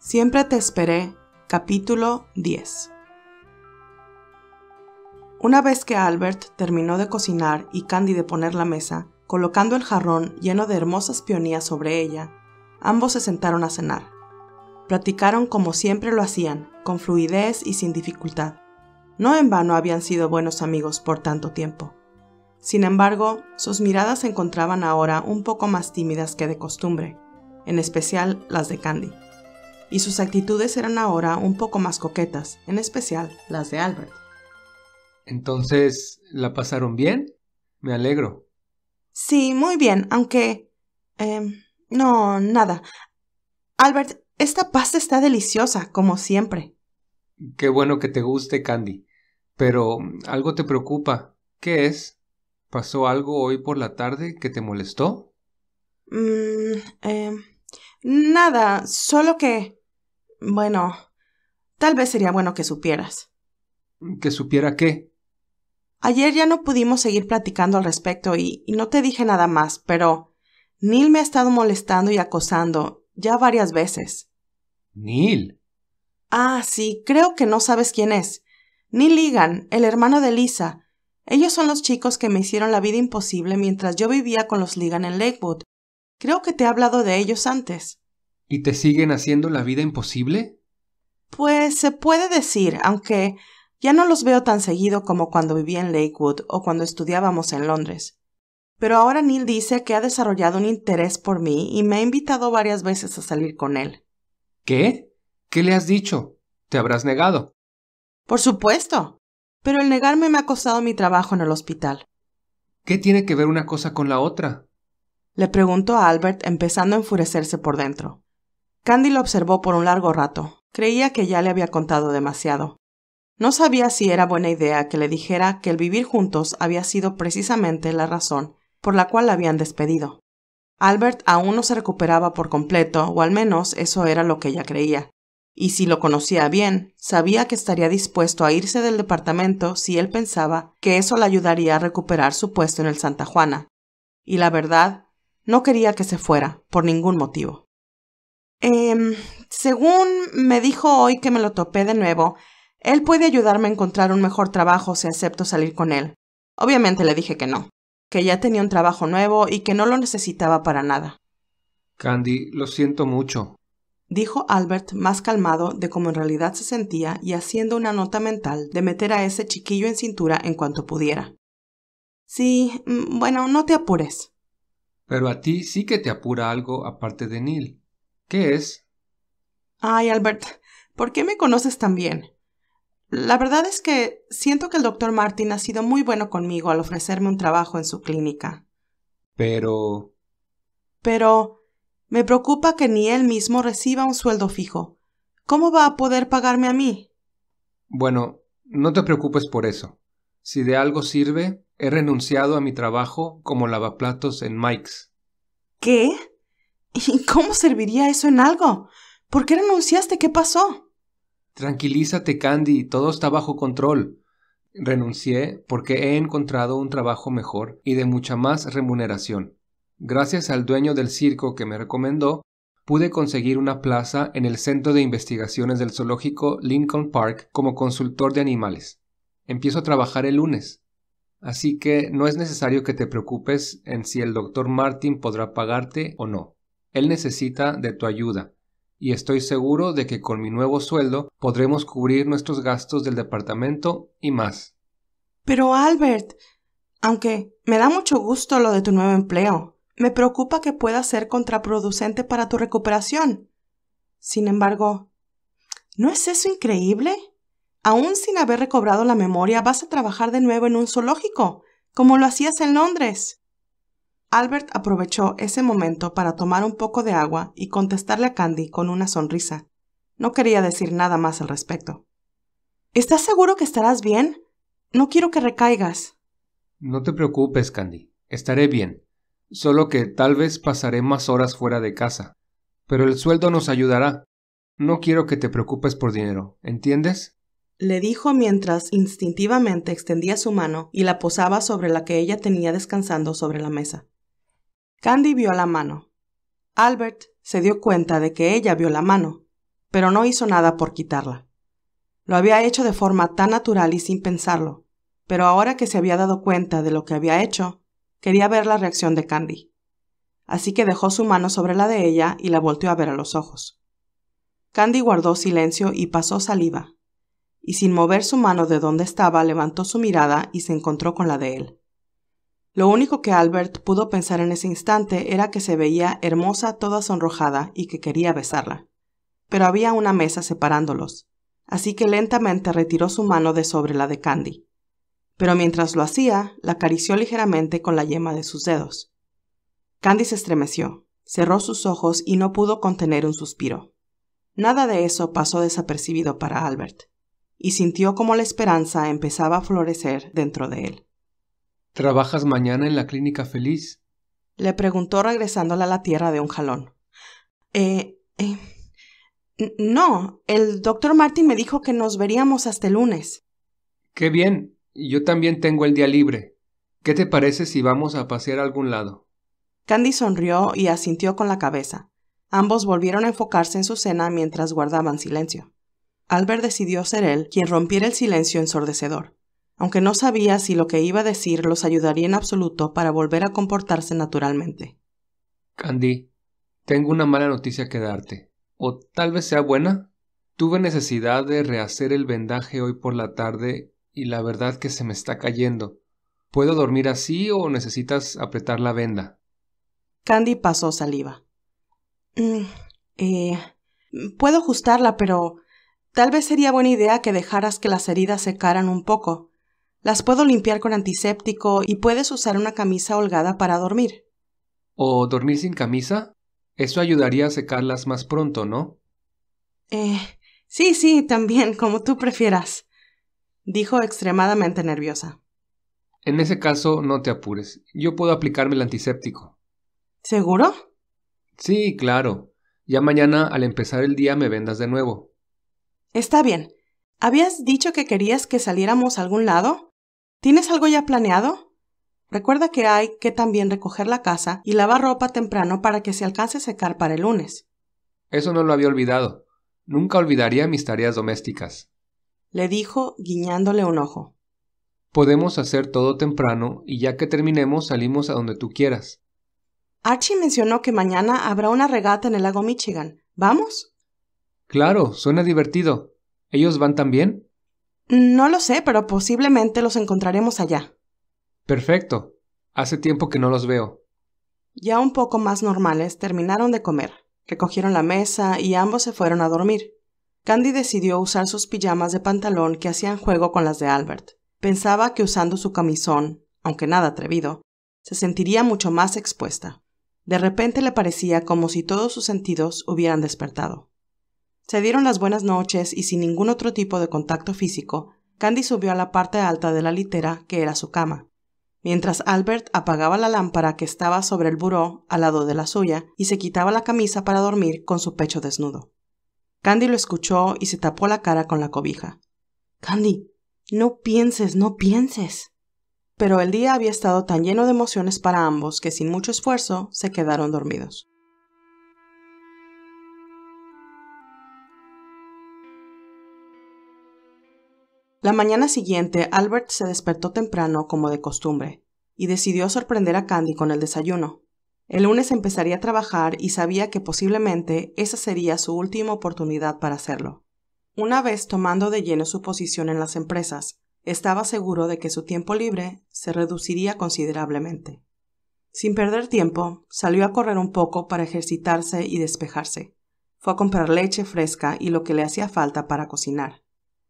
Siempre te esperé, capítulo 10. Una vez que Albert terminó de cocinar y Candy de poner la mesa, colocando el jarrón lleno de hermosas peonías sobre ella, ambos se sentaron a cenar. Platicaron como siempre lo hacían, con fluidez y sin dificultad. No en vano habían sido buenos amigos por tanto tiempo. Sin embargo, sus miradas se encontraban ahora un poco más tímidas que de costumbre, en especial las de Candy y sus actitudes eran ahora un poco más coquetas, en especial las de Albert. Entonces, ¿la pasaron bien? Me alegro. Sí, muy bien, aunque... Eh, no, nada. Albert, esta pasta está deliciosa, como siempre. Qué bueno que te guste, Candy. Pero algo te preocupa. ¿Qué es? ¿Pasó algo hoy por la tarde que te molestó? Mm, em, nada, solo que... Bueno, tal vez sería bueno que supieras. ¿Que supiera qué? Ayer ya no pudimos seguir platicando al respecto y, no te dije nada más, pero Neil me ha estado molestando y acosando ya varias veces. ¿Neil? Ah, sí, creo que no sabes quién es. Neil Ligan, el hermano de Lisa. Ellos son los chicos que me hicieron la vida imposible mientras yo vivía con los Ligan en Lakewood. Creo que te he hablado de ellos antes. ¿Y te siguen haciendo la vida imposible? Pues se puede decir, aunque ya no los veo tan seguido como cuando vivía en Lakewood o cuando estudiábamos en Londres. Pero ahora Neil dice que ha desarrollado un interés por mí y me ha invitado varias veces a salir con él. ¿Qué? ¿Qué le has dicho? ¿Te habrás negado? Por supuesto. Pero el negarme me ha costado mi trabajo en el hospital. ¿Qué tiene que ver una cosa con la otra? Le preguntó a Albert, empezando a enfurecerse por dentro. Candy lo observó por un largo rato. Creía que ya le había contado demasiado. No sabía si era buena idea que le dijera que el vivir juntos había sido precisamente la razón por la cual la habían despedido. Albert aún no se recuperaba por completo, o al menos eso era lo que ella creía. Y si lo conocía bien, sabía que estaría dispuesto a irse del departamento si él pensaba que eso le ayudaría a recuperar su puesto en el Santa Juana. Y la verdad, no quería que se fuera, por ningún motivo. Eh, según me dijo hoy que me lo topé de nuevo, él puede ayudarme a encontrar un mejor trabajo si acepto salir con él. Obviamente le dije que no, que ya tenía un trabajo nuevo y que no lo necesitaba para nada. Candy, lo siento mucho, dijo Albert más calmado de cómo en realidad se sentía y haciendo una nota mental de meter a ese chiquillo en cintura en cuanto pudiera. Sí, mm, bueno, no te apures. Pero a ti sí que te apura algo aparte de Neil. ¿Qué es? Ay, Albert, ¿por qué me conoces tan bien? La verdad es que siento que el doctor Martin ha sido muy bueno conmigo al ofrecerme un trabajo en su clínica. Pero... Pero... Me preocupa que ni él mismo reciba un sueldo fijo. ¿Cómo va a poder pagarme a mí? Bueno, no te preocupes por eso. Si de algo sirve, he renunciado a mi trabajo como lavaplatos en Mike's. ¿Qué? ¿Y cómo serviría eso en algo? ¿Por qué renunciaste? ¿Qué pasó? Tranquilízate, Candy, todo está bajo control. Renuncié porque he encontrado un trabajo mejor y de mucha más remuneración. Gracias al dueño del circo que me recomendó, pude conseguir una plaza en el Centro de Investigaciones del Zoológico Lincoln Park como consultor de animales. Empiezo a trabajar el lunes. Así que no es necesario que te preocupes en si el doctor Martin podrá pagarte o no. Él necesita de tu ayuda, y estoy seguro de que con mi nuevo sueldo podremos cubrir nuestros gastos del departamento y más. Pero Albert, aunque me da mucho gusto lo de tu nuevo empleo, me preocupa que pueda ser contraproducente para tu recuperación. Sin embargo, ¿no es eso increíble? Aún sin haber recobrado la memoria, vas a trabajar de nuevo en un zoológico, como lo hacías en Londres. Albert aprovechó ese momento para tomar un poco de agua y contestarle a Candy con una sonrisa. No quería decir nada más al respecto. ¿Estás seguro que estarás bien? No quiero que recaigas. No te preocupes, Candy. Estaré bien. Solo que tal vez pasaré más horas fuera de casa. Pero el sueldo nos ayudará. No quiero que te preocupes por dinero, ¿entiendes? le dijo mientras instintivamente extendía su mano y la posaba sobre la que ella tenía descansando sobre la mesa. Candy vio la mano. Albert se dio cuenta de que ella vio la mano, pero no hizo nada por quitarla. Lo había hecho de forma tan natural y sin pensarlo, pero ahora que se había dado cuenta de lo que había hecho, quería ver la reacción de Candy. Así que dejó su mano sobre la de ella y la volteó a ver a los ojos. Candy guardó silencio y pasó saliva, y sin mover su mano de donde estaba levantó su mirada y se encontró con la de él. Lo único que Albert pudo pensar en ese instante era que se veía hermosa toda sonrojada y que quería besarla. Pero había una mesa separándolos, así que lentamente retiró su mano de sobre la de Candy. Pero mientras lo hacía, la acarició ligeramente con la yema de sus dedos. Candy se estremeció, cerró sus ojos y no pudo contener un suspiro. Nada de eso pasó desapercibido para Albert, y sintió como la esperanza empezaba a florecer dentro de él. ¿Trabajas mañana en la clínica feliz? Le preguntó regresándola a la tierra de un jalón. Eh, eh, no, el doctor Martin me dijo que nos veríamos hasta el lunes. Qué bien, yo también tengo el día libre. ¿Qué te parece si vamos a pasear a algún lado? Candy sonrió y asintió con la cabeza. Ambos volvieron a enfocarse en su cena mientras guardaban silencio. Albert decidió ser él quien rompiera el silencio ensordecedor aunque no sabía si lo que iba a decir los ayudaría en absoluto para volver a comportarse naturalmente. Candy, tengo una mala noticia que darte. O tal vez sea buena. Tuve necesidad de rehacer el vendaje hoy por la tarde y la verdad que se me está cayendo. ¿Puedo dormir así o necesitas apretar la venda? Candy pasó saliva. Mm, eh, puedo ajustarla, pero tal vez sería buena idea que dejaras que las heridas secaran un poco. Las puedo limpiar con antiséptico y puedes usar una camisa holgada para dormir. ¿O dormir sin camisa? Eso ayudaría a secarlas más pronto, ¿no? Eh, sí, sí, también, como tú prefieras, dijo extremadamente nerviosa. En ese caso, no te apures. Yo puedo aplicarme el antiséptico. ¿Seguro? Sí, claro. Ya mañana, al empezar el día, me vendas de nuevo. Está bien. ¿Habías dicho que querías que saliéramos a algún lado? ¿Tienes algo ya planeado? Recuerda que hay que también recoger la casa y lavar ropa temprano para que se alcance a secar para el lunes. Eso no lo había olvidado. Nunca olvidaría mis tareas domésticas. Le dijo, guiñándole un ojo. Podemos hacer todo temprano y ya que terminemos salimos a donde tú quieras. Archie mencionó que mañana habrá una regata en el lago Michigan. ¿Vamos? Claro, suena divertido. ¿Ellos van también? No lo sé, pero posiblemente los encontraremos allá. Perfecto. Hace tiempo que no los veo. Ya un poco más normales, terminaron de comer, recogieron la mesa y ambos se fueron a dormir. Candy decidió usar sus pijamas de pantalón que hacían juego con las de Albert. Pensaba que usando su camisón, aunque nada atrevido, se sentiría mucho más expuesta. De repente le parecía como si todos sus sentidos hubieran despertado. Se dieron las buenas noches y sin ningún otro tipo de contacto físico, Candy subió a la parte alta de la litera que era su cama. Mientras Albert apagaba la lámpara que estaba sobre el buró al lado de la suya y se quitaba la camisa para dormir con su pecho desnudo. Candy lo escuchó y se tapó la cara con la cobija. Candy, no pienses, no pienses. Pero el día había estado tan lleno de emociones para ambos que sin mucho esfuerzo se quedaron dormidos. La mañana siguiente, Albert se despertó temprano como de costumbre, y decidió sorprender a Candy con el desayuno. El lunes empezaría a trabajar y sabía que posiblemente esa sería su última oportunidad para hacerlo. Una vez tomando de lleno su posición en las empresas, estaba seguro de que su tiempo libre se reduciría considerablemente. Sin perder tiempo, salió a correr un poco para ejercitarse y despejarse. Fue a comprar leche fresca y lo que le hacía falta para cocinar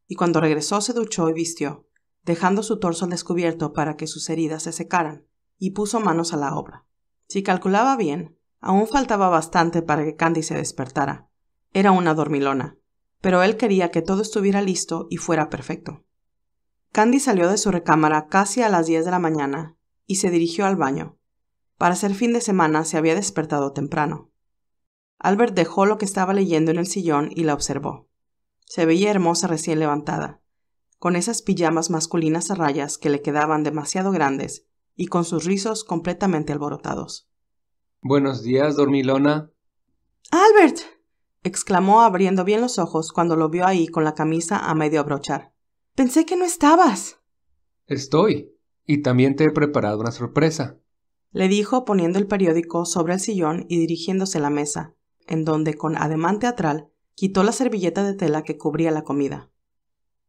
y cuando regresó se duchó y vistió, dejando su torso al descubierto para que sus heridas se secaran, y puso manos a la obra. Si calculaba bien, aún faltaba bastante para que Candy se despertara. Era una dormilona, pero él quería que todo estuviera listo y fuera perfecto. Candy salió de su recámara casi a las diez de la mañana y se dirigió al baño. Para ser fin de semana se había despertado temprano. Albert dejó lo que estaba leyendo en el sillón y la observó. Se veía hermosa recién levantada, con esas pijamas masculinas a rayas que le quedaban demasiado grandes y con sus rizos completamente alborotados. Buenos días, dormilona. Albert. exclamó abriendo bien los ojos cuando lo vio ahí con la camisa a medio abrochar. Pensé que no estabas. Estoy. Y también te he preparado una sorpresa. Le dijo poniendo el periódico sobre el sillón y dirigiéndose a la mesa, en donde con ademán teatral quitó la servilleta de tela que cubría la comida.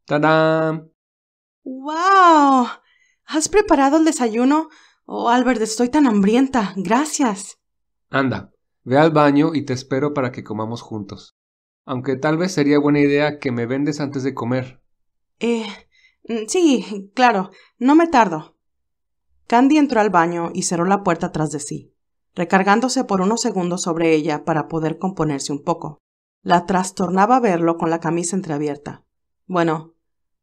¡Tadam! ¡Wow! ¿Has preparado el desayuno? Oh, Albert, estoy tan hambrienta. Gracias. Anda, ve al baño y te espero para que comamos juntos. Aunque tal vez sería buena idea que me vendes antes de comer. Eh. Mm, sí, claro. No me tardo. Candy entró al baño y cerró la puerta tras de sí, recargándose por unos segundos sobre ella para poder componerse un poco. La trastornaba verlo con la camisa entreabierta. Bueno,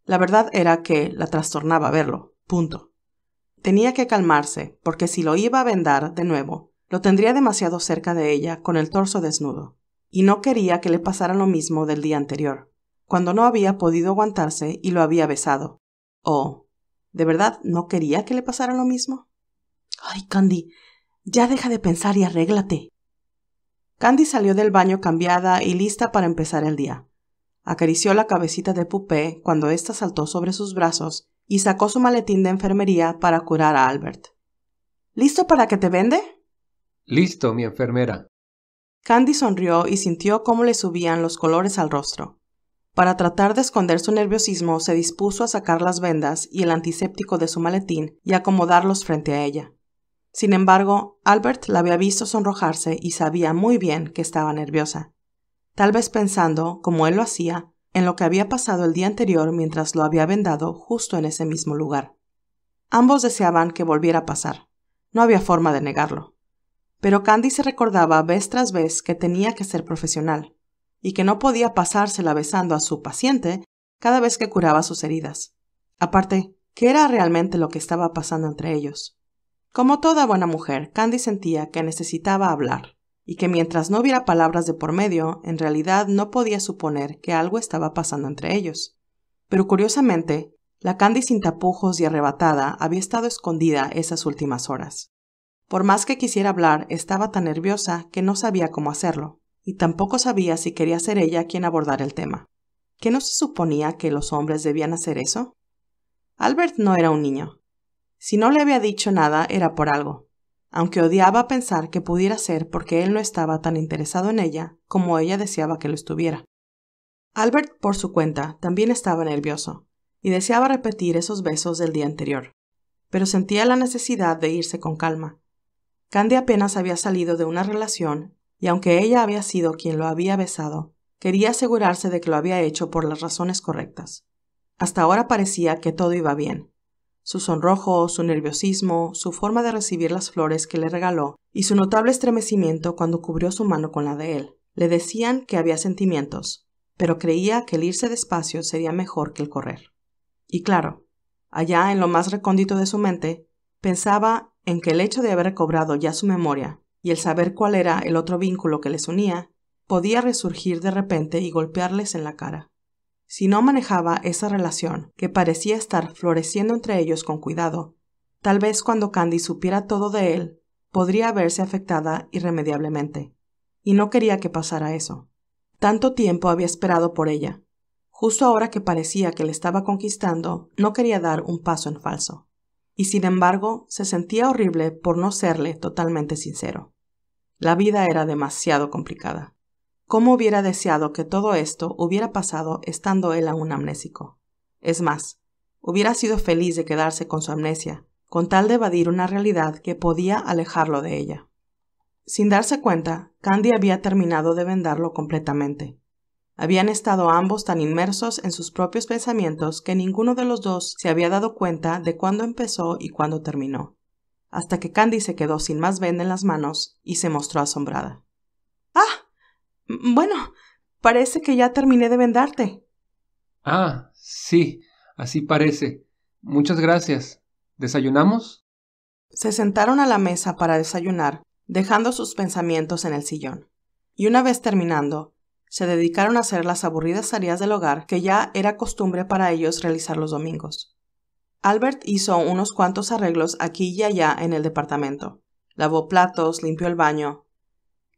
la verdad era que la trastornaba verlo. Punto. Tenía que calmarse, porque si lo iba a vendar de nuevo, lo tendría demasiado cerca de ella, con el torso desnudo. Y no quería que le pasara lo mismo del día anterior, cuando no había podido aguantarse y lo había besado. Oh, ¿de verdad no quería que le pasara lo mismo? Ay, Candy, ya deja de pensar y arréglate. Candy salió del baño cambiada y lista para empezar el día. Acarició la cabecita de Pupé cuando ésta saltó sobre sus brazos y sacó su maletín de enfermería para curar a Albert. ¿Listo para que te vende? Listo, mi enfermera. Candy sonrió y sintió cómo le subían los colores al rostro. Para tratar de esconder su nerviosismo, se dispuso a sacar las vendas y el antiséptico de su maletín y acomodarlos frente a ella. Sin embargo, Albert la había visto sonrojarse y sabía muy bien que estaba nerviosa, tal vez pensando, como él lo hacía, en lo que había pasado el día anterior mientras lo había vendado justo en ese mismo lugar. Ambos deseaban que volviera a pasar. No había forma de negarlo. Pero Candy se recordaba vez tras vez que tenía que ser profesional, y que no podía pasársela besando a su paciente cada vez que curaba sus heridas. Aparte, ¿qué era realmente lo que estaba pasando entre ellos? Como toda buena mujer, Candy sentía que necesitaba hablar, y que mientras no hubiera palabras de por medio, en realidad no podía suponer que algo estaba pasando entre ellos. Pero curiosamente, la Candy sin tapujos y arrebatada había estado escondida esas últimas horas. Por más que quisiera hablar, estaba tan nerviosa que no sabía cómo hacerlo, y tampoco sabía si quería ser ella quien abordara el tema. ¿Que no se suponía que los hombres debían hacer eso? Albert no era un niño, si no le había dicho nada era por algo, aunque odiaba pensar que pudiera ser porque él no estaba tan interesado en ella como ella deseaba que lo estuviera. Albert, por su cuenta, también estaba nervioso, y deseaba repetir esos besos del día anterior, pero sentía la necesidad de irse con calma. Candy apenas había salido de una relación, y aunque ella había sido quien lo había besado, quería asegurarse de que lo había hecho por las razones correctas. Hasta ahora parecía que todo iba bien, su sonrojo, su nerviosismo, su forma de recibir las flores que le regaló y su notable estremecimiento cuando cubrió su mano con la de él. Le decían que había sentimientos, pero creía que el irse despacio sería mejor que el correr. Y claro, allá en lo más recóndito de su mente, pensaba en que el hecho de haber recobrado ya su memoria y el saber cuál era el otro vínculo que les unía, podía resurgir de repente y golpearles en la cara. Si no manejaba esa relación, que parecía estar floreciendo entre ellos con cuidado, tal vez cuando Candy supiera todo de él, podría verse afectada irremediablemente. Y no quería que pasara eso. Tanto tiempo había esperado por ella. Justo ahora que parecía que le estaba conquistando, no quería dar un paso en falso. Y sin embargo, se sentía horrible por no serle totalmente sincero. La vida era demasiado complicada. ¿Cómo hubiera deseado que todo esto hubiera pasado estando él aún amnésico? Es más, hubiera sido feliz de quedarse con su amnesia, con tal de evadir una realidad que podía alejarlo de ella. Sin darse cuenta, Candy había terminado de vendarlo completamente. Habían estado ambos tan inmersos en sus propios pensamientos que ninguno de los dos se había dado cuenta de cuándo empezó y cuándo terminó, hasta que Candy se quedó sin más venda en las manos y se mostró asombrada. ¡Ah! Bueno, parece que ya terminé de vendarte. Ah, sí, así parece. Muchas gracias. ¿Desayunamos? Se sentaron a la mesa para desayunar, dejando sus pensamientos en el sillón. Y una vez terminando, se dedicaron a hacer las aburridas tareas del hogar que ya era costumbre para ellos realizar los domingos. Albert hizo unos cuantos arreglos aquí y allá en el departamento. Lavó platos, limpió el baño,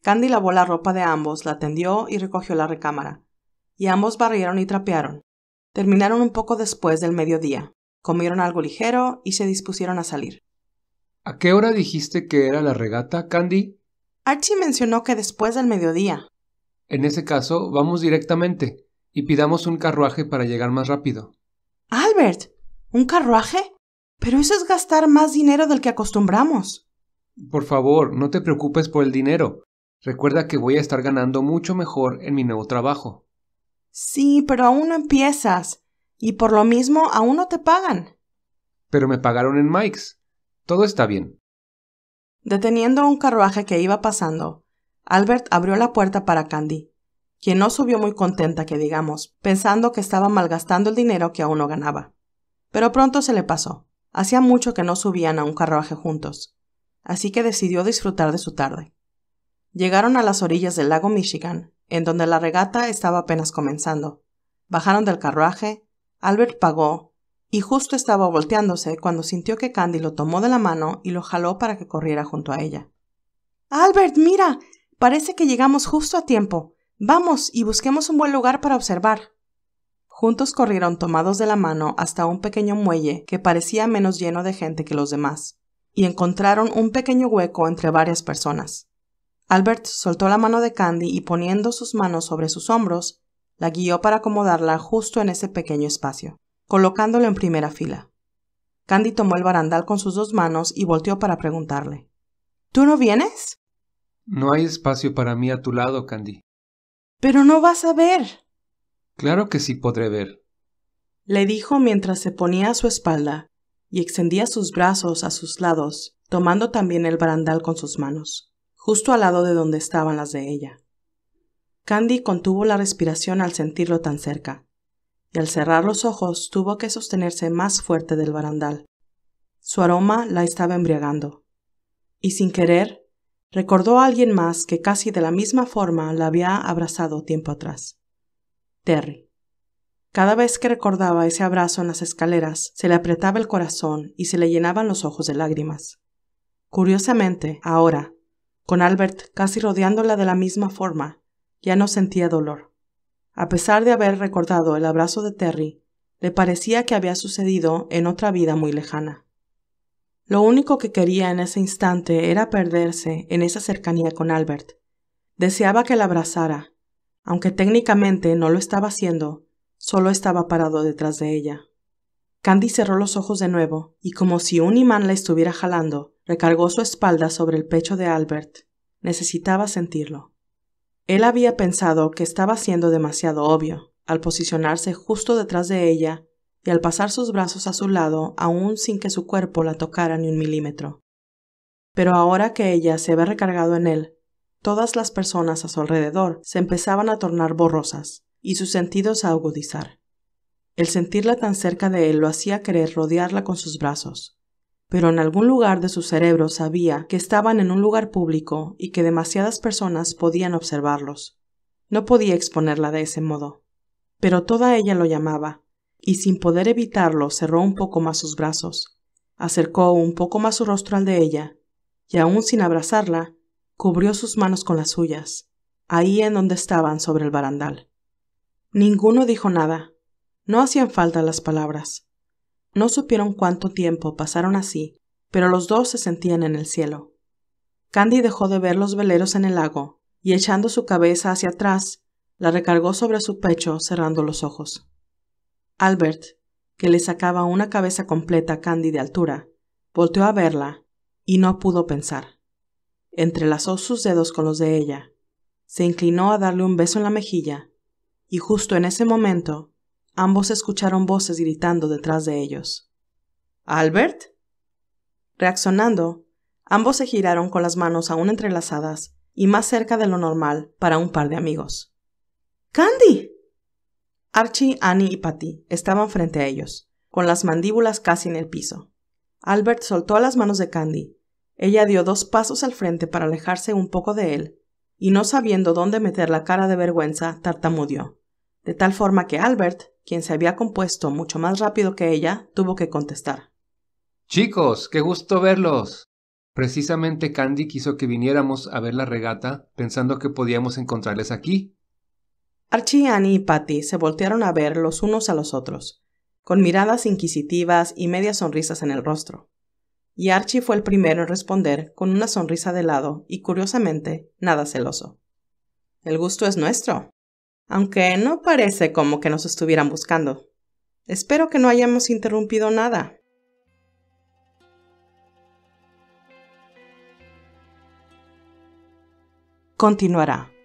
Candy lavó la ropa de ambos, la tendió y recogió la recámara. Y ambos barrieron y trapearon. Terminaron un poco después del mediodía. Comieron algo ligero y se dispusieron a salir. ¿A qué hora dijiste que era la regata, Candy? Archie mencionó que después del mediodía. En ese caso, vamos directamente y pidamos un carruaje para llegar más rápido. Albert, ¿un carruaje? Pero eso es gastar más dinero del que acostumbramos. Por favor, no te preocupes por el dinero. Recuerda que voy a estar ganando mucho mejor en mi nuevo trabajo. Sí, pero aún no empiezas. Y por lo mismo, aún no te pagan. Pero me pagaron en Mike's. Todo está bien. Deteniendo un carruaje que iba pasando, Albert abrió la puerta para Candy, quien no subió muy contenta, que digamos, pensando que estaba malgastando el dinero que aún no ganaba. Pero pronto se le pasó. Hacía mucho que no subían a un carruaje juntos, así que decidió disfrutar de su tarde. Llegaron a las orillas del lago Michigan, en donde la regata estaba apenas comenzando. Bajaron del carruaje, Albert pagó, y justo estaba volteándose cuando sintió que Candy lo tomó de la mano y lo jaló para que corriera junto a ella. Albert, mira. Parece que llegamos justo a tiempo. Vamos y busquemos un buen lugar para observar. Juntos corrieron tomados de la mano hasta un pequeño muelle que parecía menos lleno de gente que los demás, y encontraron un pequeño hueco entre varias personas. Albert soltó la mano de Candy y poniendo sus manos sobre sus hombros, la guió para acomodarla justo en ese pequeño espacio, colocándolo en primera fila. Candy tomó el barandal con sus dos manos y volteó para preguntarle. ¿Tú no vienes? No hay espacio para mí a tu lado, Candy. Pero no vas a ver. Claro que sí podré ver. Le dijo mientras se ponía a su espalda y extendía sus brazos a sus lados, tomando también el barandal con sus manos justo al lado de donde estaban las de ella. Candy contuvo la respiración al sentirlo tan cerca, y al cerrar los ojos tuvo que sostenerse más fuerte del barandal. Su aroma la estaba embriagando. Y sin querer, recordó a alguien más que casi de la misma forma la había abrazado tiempo atrás. Terry. Cada vez que recordaba ese abrazo en las escaleras, se le apretaba el corazón y se le llenaban los ojos de lágrimas. Curiosamente, ahora, con Albert casi rodeándola de la misma forma, ya no sentía dolor. A pesar de haber recordado el abrazo de Terry, le parecía que había sucedido en otra vida muy lejana. Lo único que quería en ese instante era perderse en esa cercanía con Albert. Deseaba que la abrazara, aunque técnicamente no lo estaba haciendo, solo estaba parado detrás de ella. Candy cerró los ojos de nuevo y como si un imán la estuviera jalando, Recargó su espalda sobre el pecho de Albert. Necesitaba sentirlo. Él había pensado que estaba siendo demasiado obvio, al posicionarse justo detrás de ella y al pasar sus brazos a su lado aún sin que su cuerpo la tocara ni un milímetro. Pero ahora que ella se había recargado en él, todas las personas a su alrededor se empezaban a tornar borrosas y sus sentidos a agudizar. El sentirla tan cerca de él lo hacía querer rodearla con sus brazos, pero en algún lugar de su cerebro sabía que estaban en un lugar público y que demasiadas personas podían observarlos. No podía exponerla de ese modo. Pero toda ella lo llamaba, y sin poder evitarlo cerró un poco más sus brazos, acercó un poco más su rostro al de ella, y aún sin abrazarla, cubrió sus manos con las suyas, ahí en donde estaban sobre el barandal. Ninguno dijo nada. No hacían falta las palabras. No supieron cuánto tiempo pasaron así, pero los dos se sentían en el cielo. Candy dejó de ver los veleros en el lago, y echando su cabeza hacia atrás, la recargó sobre su pecho cerrando los ojos. Albert, que le sacaba una cabeza completa a Candy de altura, volteó a verla y no pudo pensar. Entrelazó sus dedos con los de ella, se inclinó a darle un beso en la mejilla, y justo en ese momento Ambos escucharon voces gritando detrás de ellos. ¿Albert? Reaccionando, ambos se giraron con las manos aún entrelazadas y más cerca de lo normal para un par de amigos. ¡Candy! Archie, Annie y Patty estaban frente a ellos, con las mandíbulas casi en el piso. Albert soltó las manos de Candy. Ella dio dos pasos al frente para alejarse un poco de él, y no sabiendo dónde meter la cara de vergüenza, tartamudeó, de tal forma que Albert quien se había compuesto mucho más rápido que ella, tuvo que contestar. Chicos, qué gusto verlos. Precisamente Candy quiso que viniéramos a ver la regata, pensando que podíamos encontrarles aquí. Archie, Annie y Patty se voltearon a ver los unos a los otros, con miradas inquisitivas y medias sonrisas en el rostro. Y Archie fue el primero en responder con una sonrisa de lado y curiosamente nada celoso. El gusto es nuestro, aunque no parece como que nos estuvieran buscando. Espero que no hayamos interrumpido nada. Continuará.